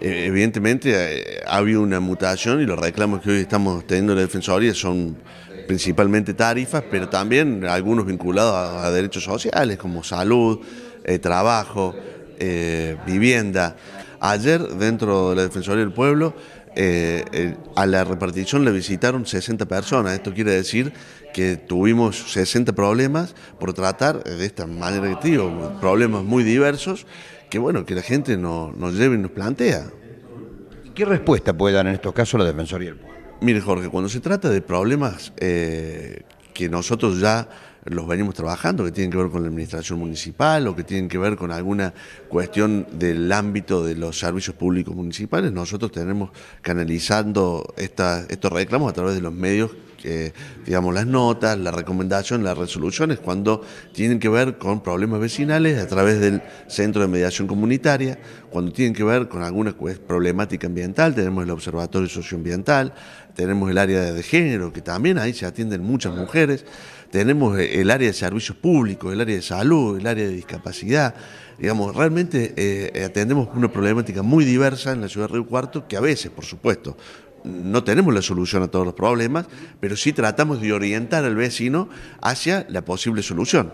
Eh, evidentemente ha eh, habido una mutación y los reclamos que hoy estamos teniendo en la Defensoría son principalmente tarifas, pero también algunos vinculados a, derechos sociales como salud, eh, trabajo, vivienda. Ayer, dentro de la Defensoría del Pueblo, a la repartición le visitaron 60 personas. Esto quiere decir que tuvimos 60 problemas por tratar de esta manera que problemas muy diversos que bueno, que la gente nos, lleve y nos plantea. qué respuesta puede dar en estos casos la Defensoría del Pueblo? Mire, Jorge, cuando se trata de problemas eh, que nosotros ya los venimos trabajando, que tienen que ver con la administración municipal o que tienen que ver con alguna cuestión del ámbito de los servicios públicos municipales, nosotros tenemos canalizando estos reclamos a través de los medios eh, digamos, las notas, las recomendaciones, las resoluciones cuando tienen que ver con problemas vecinales a través del Centro de Mediación Comunitaria, cuando tienen que ver con alguna problemática ambiental, tenemos el Observatorio Socioambiental, tenemos el área de género, que también ahí se atienden muchas mujeres, tenemos eh, el área de servicios públicos, el área de salud, el área de discapacidad. Digamos, realmente eh, atendemos una problemática muy diversa en la ciudad de Río Cuarto, que a veces, por supuesto, no tenemos la solución a todos los problemas, pero sí tratamos de orientar al vecino hacia la posible solución.